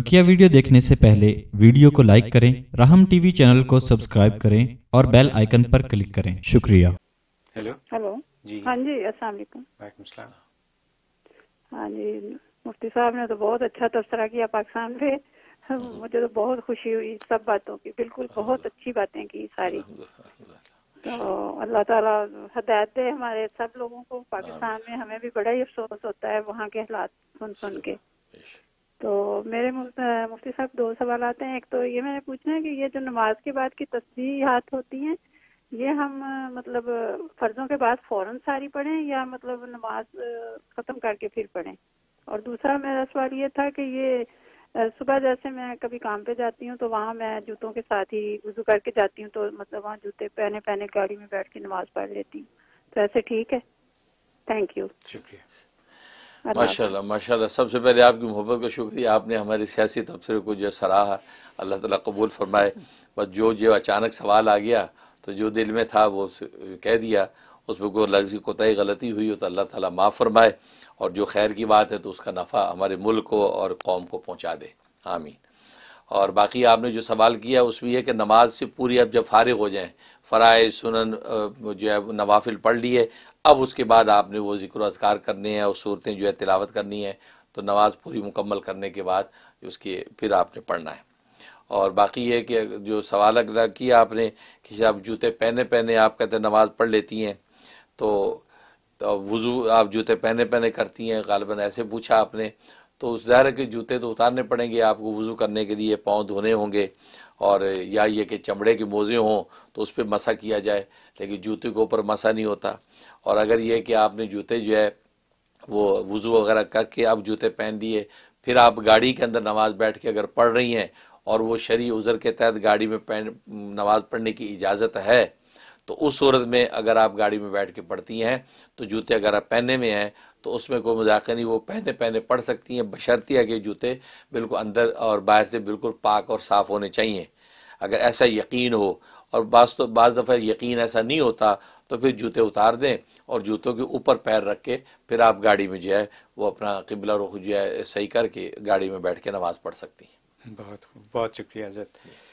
बकिया वीडियो देखने से पहले वीडियो को लाइक करें राहम टीवी चैनल को सब्सक्राइब करें और बेल आइकन पर क्लिक करें शुक्रिया हेलो हेलो जी हाँ जी असलम हाँ जी मुफ्ती साहब ने तो बहुत अच्छा तबसरा किया पाकिस्तान पे हम्म। मुझे तो बहुत खुशी हुई सब बातों की बिल्कुल हाँ। बहुत अच्छी बातें की सारी तो अल्लाह ताला हदायत दे हमारे सब लोगों को पाकिस्तान में हमें भी बड़ा ही अफसोस होता है वहाँ के हालात सुन सुन के मेरे मुफ्ती साहब दो सवाल आते हैं एक तो ये मैंने पूछना है कि ये जो नमाज के बाद की हाथ होती है ये हम मतलब फर्जों के बाद फौरन सारी पढ़ें या मतलब नमाज ख़त्म करके फिर पढ़ें और दूसरा मेरा सवाल ये था कि ये सुबह जैसे मैं कभी काम पे जाती हूँ तो वहाँ मैं जूतों के साथ ही वजू करके जाती हूँ तो मतलब वहाँ जूते पहने पहने गाड़ी में बैठ के नमाज पढ़ लेती हूँ तो ऐसे ठीक है थैंक यू शुक्रिया माशाल्लाह माशाल्लाह सबसे पहले आपकी मोहब्बत का शुक्रिया आपने हमारे सियासी तबसरे को जो सराहा अल्लाह ताला कबूल फरमाए बस जो जो अचानक सवाल आ गया तो जो दिल में था वो कह दिया उसमें कोई लफ्ज़ की कोताही गलती हुई हो तो अल्लाह ताला माफ़ फरमाए और जो खैर की बात है तो उसका नफ़ा हमारे मुल्क को और कौम को पहुँचा दे आमीन और बाकी आपने जो सवाल किया उसमें यह कि नमाज से पूरी अब जब फारिग हो जाए फ़राए सुनन जो है नवाफिल पढ़ ली है अब उसके बाद आपने वो जिक्र असकार करने हैं और सूरतें जो है तिलावत करनी है तो नमाज पूरी मुकम्मल करने के बाद उसके फिर आपने पढ़ना है और बाकी यह कि जो सवाल अगला किया आपने कि आप जूते पहने पहने आप कहते हैं नमाज़ पढ़ लेती हैं तो, तो वज़ू आप जूते पहने पहने करती हैं गालबन ऐसे पूछा आपने तो उस जहर के जूते तो उतारने पड़ेंगे आपको वज़ू करने के लिए पाँव धोने होंगे और या ये कि चमड़े के मोज़े हों तो उस पर मसा किया जाए लेकिन जूते के ऊपर मसा नहीं होता और अगर ये कि आपने जूते जो है वो वज़ू वगैरह करके आप जूते पहन लिए फिर आप गाड़ी के अंदर नमाज बैठ के अगर पढ़ रही हैं और वो शरी उज़र के तहत गाड़ी में पहन नमाज़ पढ़ने की इजाज़त है तो उस सूरत में अगर आप गाड़ी में बैठ के पढ़ती हैं तो जूते अगर आप पहने में हैं तो उसमें कोई मजाक नहीं वो पहने पहने पढ़ सकती हैं बशर्तिया के जूते बिल्कुल अंदर और बाहर से बिल्कुल पाक और साफ़ होने चाहिए अगर ऐसा यकीन हो और बाज़ तो बाज़ दफ़ा यकीन ऐसा नहीं होता तो फिर जूते उतार दें और जूतों के ऊपर पैर रख के फिर आप गाड़ी में जो है वो अपना किबला रुख जो है सही करके गाड़ी में बैठ के नमाज़ पढ़ सकती हैं बहुत बहुत शुक्रिया